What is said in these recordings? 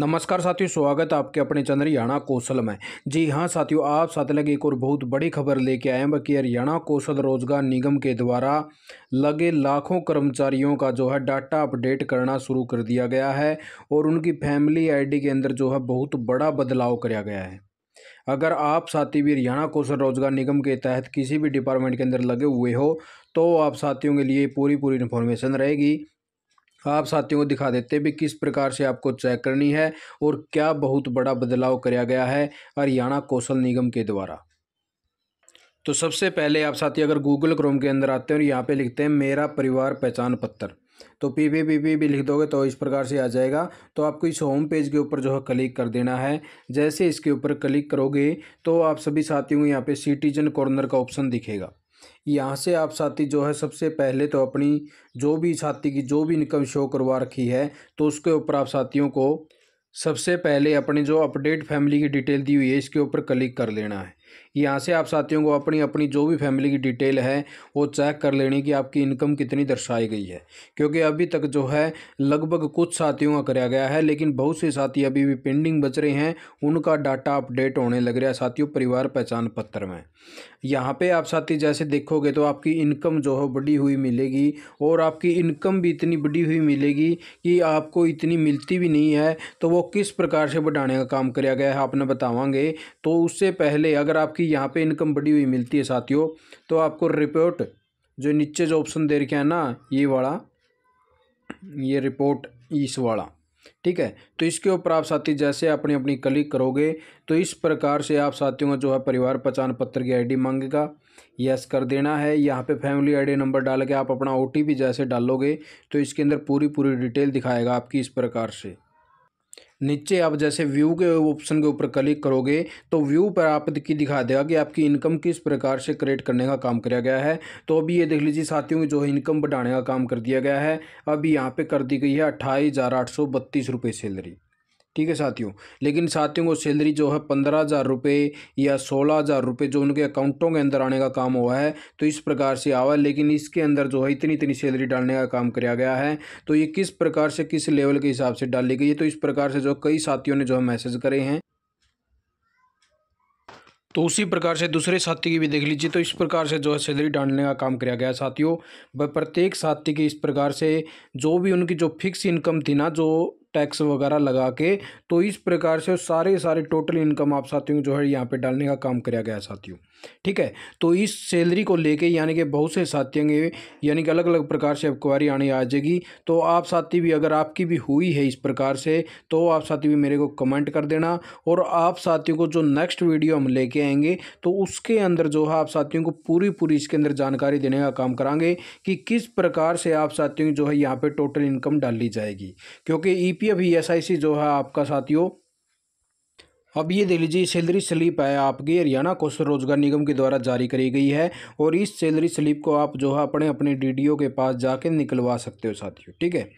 नमस्कार साथियों स्वागत है आपके अपने चैनल हरियाणा कौशल में जी हाँ साथियों आप साथ लगे एक और बहुत बड़ी खबर लेके आए हैं कि हरियाणा कौशल रोजगार निगम के द्वारा लगे लाखों कर्मचारियों का जो है डाटा अपडेट करना शुरू कर दिया गया है और उनकी फैमिली आईडी के अंदर जो है बहुत बड़ा बदलाव कराया गया है अगर आप साथी भी हरियाणा कौशल रोजगार निगम के तहत किसी भी डिपार्टमेंट के अंदर लगे हुए हो तो आप साथियों के लिए पूरी पूरी इन्फॉर्मेशन रहेगी आप साथियों को दिखा देते भी किस प्रकार से आपको चेक करनी है और क्या बहुत बड़ा बदलाव कराया गया है हरियाणा कौशल निगम के द्वारा तो सबसे पहले आप साथी अगर गूगल क्रोम के अंदर आते हैं और यहाँ पे लिखते हैं मेरा परिवार पहचान पत्र तो पी पी पी पी भी लिख दोगे तो इस प्रकार से आ जाएगा तो आपको इस होम पेज के ऊपर जो है क्लिक कर देना है जैसे इसके ऊपर क्लिक करोगे तो आप सभी साथियों को यहाँ पे सिटीजन कॉर्नर का ऑप्शन दिखेगा यहाँ से आप साथी जो है सबसे पहले तो अपनी जो भी साथी की जो भी इनकम शो करवा रखी है तो उसके ऊपर आप साथियों को सबसे पहले अपनी जो अपडेट फैमिली की डिटेल दी हुई है इसके ऊपर क्लिक कर लेना है यहाँ से आप साथियों को अपनी अपनी जो भी फैमिली की डिटेल है वो चेक कर लेनी कि आपकी इनकम कितनी दर्शाई गई है क्योंकि अभी तक जो है लगभग कुछ साथियों का कराया गया है लेकिन बहुत से साथी अभी भी पेंडिंग बच रहे हैं उनका डाटा अपडेट होने लग रहा है साथियों परिवार पहचान पत्र में यहाँ पे आप साथी जैसे देखोगे तो आपकी इनकम जो है बड़ी हुई मिलेगी और आपकी इनकम भी इतनी बढ़ी हुई मिलेगी कि आपको इतनी मिलती भी नहीं है तो वो किस प्रकार से बढ़ाने का काम कराया गया है आपने बतावागे तो उससे पहले अगर आपकी यहाँ पर इनकम बढ़ी हुई मिलती है साथियों तो आपको रिपोर्ट जो नीचे जो ऑप्शन दे रखे है ना ये वाला ये रिपोर्ट इस वाला ठीक है तो इसके ऊपर आप साथी जैसे अपनी अपनी क्लिक करोगे तो इस प्रकार से आप साथियों का जो है परिवार पहचान पत्र की आईडी मांगेगा यस कर देना है यहाँ पे फैमिली आईडी नंबर डाल के आप अपना ओटीपी जैसे डालोगे तो इसके अंदर पूरी पूरी डिटेल दिखाएगा आपकी इस प्रकार से नीचे आप जैसे व्यू के ऑप्शन के ऊपर क्लिक करोगे तो व्यू पर आप की दिखा देगा कि आपकी इनकम किस प्रकार से क्रिएट करने का काम किया गया है तो अभी ये देख लीजिए साथियों जो है इनकम बढ़ाने का काम कर दिया गया है अभी यहाँ पे कर दी गई है अट्ठाईस हज़ार आठ सौ बत्तीस रुपये सैलरी ठीक है साथियों लेकिन साथियों को सैलरी जो है पंद्रह हज़ार रुपये या सोलह हज़ार रुपये जो उनके अकाउंटों के अंदर आने का काम हुआ है तो इस प्रकार से आवा लेकिन इसके अंदर जो है इतनी इतनी सैलरी डालने का काम किया गया है तो ये किस प्रकार से किस लेवल के हिसाब से डाली गई है तो इस प्रकार से जो कई साथियों ने जो है मैसेज करे हैं तो उसी प्रकार से दूसरे साथी की भी देख लीजिए तो इस प्रकार से जो है सैलरी डालने का काम किया गया साथियों प्रत्येक साथी के इस प्रकार से जो भी उनकी जो फिक्स इनकम थी ना जो टैक्स वगैरह लगा के तो इस प्रकार से सारे सारे टोटल इनकम आप साथियों जो है यहाँ पे डालने का काम कराया गया साथियों ठीक है तो इस सैलरी को लेके यानी कि बहुत से साथियों यानी कि अलग अलग प्रकार से क्वारी आने आ जाएगी तो आप साथी भी अगर आपकी भी हुई है इस प्रकार से तो आप साथी भी मेरे को कमेंट कर देना और आप साथियों को जो नेक्स्ट वीडियो हम लेके आएंगे तो उसके अंदर जो है आप साथियों को पूरी पूरी इसके अंदर जानकारी देने का काम कराएंगे कि किस प्रकार से आप साथियों जो है यहाँ पर टोटल इनकम डाली जाएगी क्योंकि E P F E S I C जो है आपका साथियों अब ये देख लीजिए सैलरी स्लिप है आपकी हरियाणा कौशल रोजगार निगम के द्वारा जारी करी गई है और इस सैलरी स्लिप को आप जो है अपने अपने डीडीओ के पास जाके निकलवा सकते हो साथियों ठीक है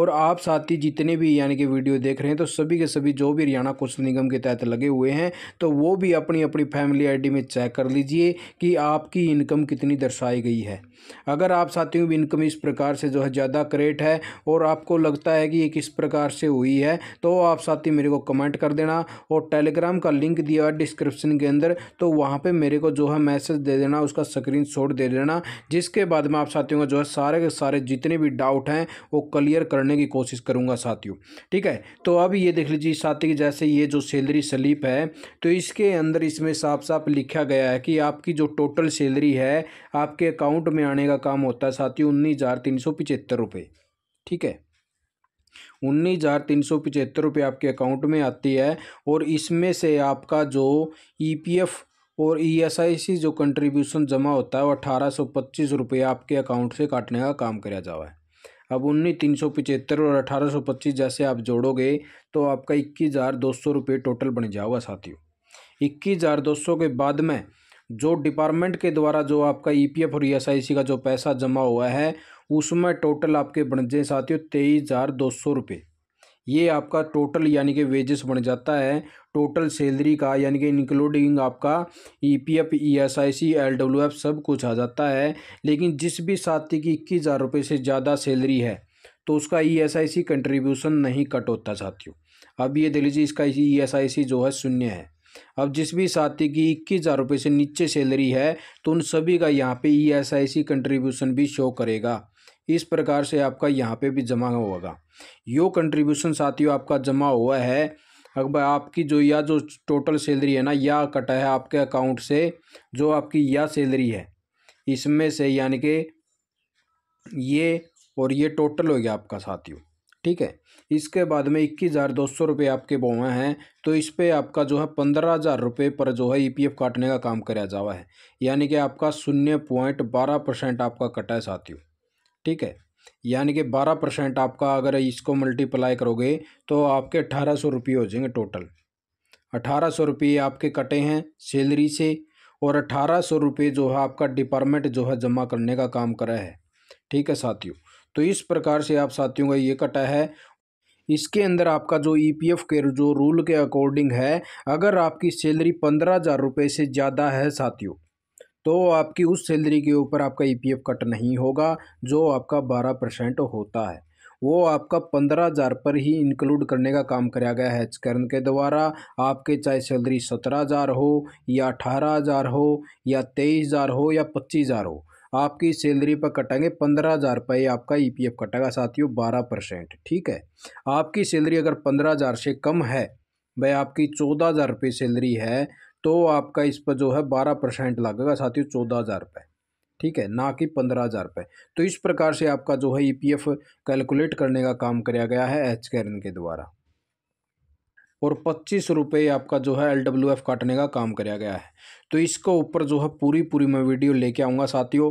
और आप साथी जितने भी यानी कि वीडियो देख रहे हैं तो सभी के सभी जो भी हरियाणा कौशल निगम के तहत लगे हुए हैं तो वो भी अपनी अपनी फैमिली आई में चेक कर लीजिए कि आपकी इनकम कितनी दर्शाई गई है अगर आप साथियों इनकम इस प्रकार से जो है ज़्यादा क्रिएट है और आपको लगता है कि ये किस प्रकार से हुई है तो आप साथी मेरे को कमेंट कर देना और टेलीग्राम का लिंक दिया है डिस्क्रिप्शन के अंदर तो वहाँ पर मेरे को जो है मैसेज दे देना उसका स्क्रीन शॉट दे देना जिसके बाद में आप साथियों का जो है सारे के सारे जितने भी डाउट हैं वो क्लियर करने की कोशिश करूँगा साथियों ठीक है तो अब ये देख लीजिए साथी की जैसे ये जो सैलरी स्लिप है तो इसके अंदर इसमें साफ साफ लिखा गया है कि आपकी जो टोटल सैलरी है आपके अकाउंट में बनाने का काम होता है साथियों उन्नीस हज़ार तीन सौ पिचहत्तर रुपये ठीक है उन्नीस हज़ार तीन सौ पिचहत्तर रुपये आपके अकाउंट में आती है और इसमें से आपका जो ईपीएफ e और ईएसआईसी e जो कंट्रीब्यूशन जमा होता है वो अठारह सौ पच्चीस रुपये आपके अकाउंट से काटने का काम किया जा रहा है अब उन्नीस तीन सौ पिचहत्तर और अठारह सौ पच्चीस जैसे आप जोड़ोगे तो आपका इक्कीस हज़ार दो सौ रुपये टोटल बन जाओगे साथियों इक्कीस हज़ार दो सौ के बाद में जो डिपार्टमेंट के द्वारा जो आपका ईपीएफ e और ईएसआईसी e का जो पैसा जमा हुआ है उसमें टोटल आपके बन जाए साथियों तेईस हज़ार दो सौ रुपये ये आपका टोटल यानी कि वेजेस बन जाता है टोटल सैलरी का यानी कि इंक्लूडिंग आपका E P F E S I C L W F सब कुछ आ जाता है लेकिन जिस भी साथी की इक्कीस हज़ार रुपये से ज़्यादा सैलरी है तो उसका E S I C contribution नहीं कट होता साथियों अब ये देख लीजिए इसका ई एस आई सी जो है शून्य है अब जिस भी साथी की इक्कीस हज़ार रुपये से नीचे सैलरी है तो उन सभी का यहाँ पे E S I C contribution भी शो करेगा इस प्रकार से आपका यहाँ पे भी जमा होगा यो कंट्रीब्यूशन साथियों आपका जमा हुआ है अगर आपकी जो या जो टोटल सैलरी है ना या कटा है आपके अकाउंट से जो आपकी या सैलरी है इसमें से यानी कि ये और ये टोटल हो गया आपका साथियों ठीक है इसके बाद में इक्कीस हज़ार दो सौ रुपये आपके बोवे हैं तो इस पर आपका जो है पंद्रह हज़ार रुपये पर जो है ईपीएफ e काटने का काम कराया जावा है यानी कि आपका शून्य पॉइंट बारह परसेंट आपका कटा है साथियों ठीक है यानी कि बारह परसेंट आपका अगर इसको मल्टीप्लाई करोगे तो आपके अठारह सौ रुपये हो जाएंगे टोटल अठारह सौ रुपये आपके कटे हैं सैलरी से और अठारह सौ रुपये जो है आपका डिपार्टमेंट जो है जमा करने का काम करा है ठीक है साथियों तो इस प्रकार से आप साथियों का ये कटा है इसके अंदर आपका जो ई पी एफ के जो रूल के अकॉर्डिंग है अगर आपकी सैलरी पंद्रह हज़ार रुपये से ज़्यादा है साथियों तो आपकी उस सैलरी के ऊपर आपका ई पी एफ कट नहीं होगा जो आपका बारह परसेंट होता है वो आपका पंद्रह हज़ार पर ही इंक्लूड करने का काम कराया गया है कर्न के द्वारा आपके चाहे सैलरी सत्रह हज़ार हो या अठारह हज़ार हो या तेईस हज़ार हो या पच्चीस हज़ार हो आपकी सैलरी पर कटेंगे पंद्रह हज़ार रुपये आपका ईपीएफ e कटेगा साथियों बारह परसेंट ठीक है आपकी सैलरी अगर पंद्रह हज़ार से कम है भाई आपकी चौदह हज़ार रुपये सैलरी है तो आपका इस पर जो है बारह परसेंट लगेगा साथियों चौदह हज़ार रुपये ठीक है ना कि पंद्रह हज़ार रुपये तो इस प्रकार से आपका जो है एफ़ e कैलकुलेट करने का काम कराया गया है एच के द्वारा और पच्चीस रुपये आपका जो है एल डब्ल्यू एफ़ काटने का काम कराया गया है तो इसको ऊपर जो है पूरी पूरी मैं वीडियो लेके आऊँगा साथियों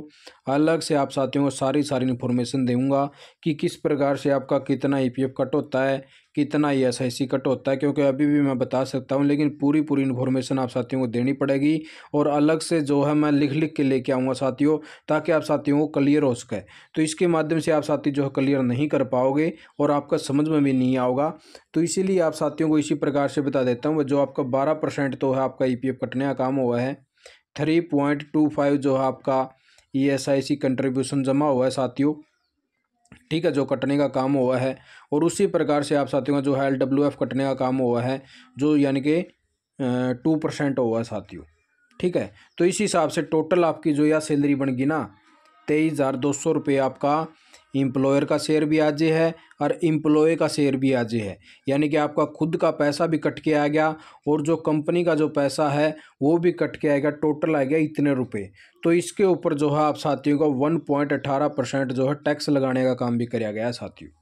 अलग से आप साथियों को सारी सारी इन्फॉर्मेशन दूँगा कि किस प्रकार से आपका कितना E e P F cut होता है कितना ही एस आई कट होता है क्योंकि अभी भी मैं बता सकता हूँ लेकिन पूरी पूरी इन्फॉर्मेशन आप साथियों को देनी पड़ेगी और अलग से जो है मैं लिख लिख के लेके आऊँगा साथियों ताकि आप साथियों को क्लियर हो सके तो इसके माध्यम से आप साथी जो है क्लियर नहीं कर पाओगे और आपका समझ में भी नहीं आओगा तो इसीलिए आप साथियों को इसी प्रकार से बता देता हूँ जो आपका बारह परसेंट तो है आपका ई e कटने का काम हुआ है थ्री पॉइंट टू फाइव जो है आपका ई एस आई सी कंट्रीब्यूशन जमा हुआ है साथियों ठीक है जो कटने का काम हुआ है और उसी प्रकार से आप साथियों का जो है एल डब्ल्यू एफ कटने का काम हुआ है जो यानी कि टू परसेंट हुआ है साथियों ठीक है तो इस हिसाब से टोटल आपकी जो यह सैलरी बन गई ना तेईस हज़ार दो सौ रुपये आपका इम्प्लॉयर का शेयर भी आज है और इम्प्लॉय का शेयर भी आज है यानी कि आपका खुद का पैसा भी कट के आ गया और जो कंपनी का जो पैसा है वो भी कट के आएगा टोटल आ गया इतने रुपए तो इसके ऊपर जो है आप साथियों का वन पॉइंट अठारह परसेंट जो है टैक्स लगाने का काम भी कराया गया है साथियों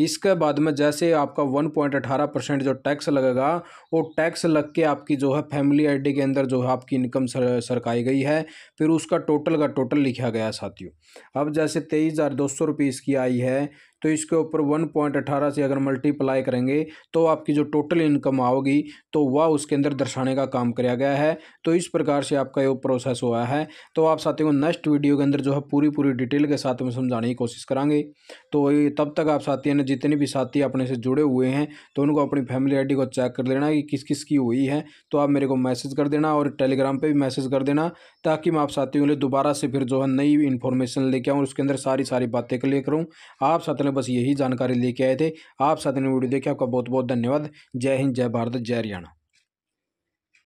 इसके बाद में जैसे आपका वन पॉइंट अठारह परसेंट जो टैक्स लगेगा वो टैक्स लग के आपकी जो है फैमिली आईडी के अंदर जो है आपकी इनकम सर, सरकाई गई है फिर उसका टोटल का टोटल लिखा गया साथियों अब जैसे तेईस हज़ार दो सौ रुपये इसकी आई है तो इसके ऊपर वन पॉइंट अठारह से अगर मल्टीप्लाई करेंगे तो आपकी जो टोटल इनकम आओगी तो वह उसके अंदर दर्शाने का काम किया गया है तो इस प्रकार से आपका ये प्रोसेस हुआ है तो आप साथियों नेक्स्ट वीडियो के अंदर जो है पूरी पूरी डिटेल के साथ में समझाने की कोशिश करेंगे तो तब तक आप साथियों ने जितने भी साथी अपने से जुड़े हुए हैं तो उनको अपनी फैमिली आई को चेक कर लेना कि किस किस की हुई है तो आप मेरे को मैसेज कर देना और टेलीग्राम पर भी मैसेज कर देना ताकि मैं आप साथियों के लिए दोबारा से फिर जो है नई इन्फॉर्मेशन लेके आऊँ उसके अंदर सारी सारी बातें क्लियर करूँ आप साथ में बस यही जानकारी लेके आए थे आप साथ ने वीडियो देखे आपका बहुत बहुत धन्यवाद जय हिंद जय भारत जय हरियाणा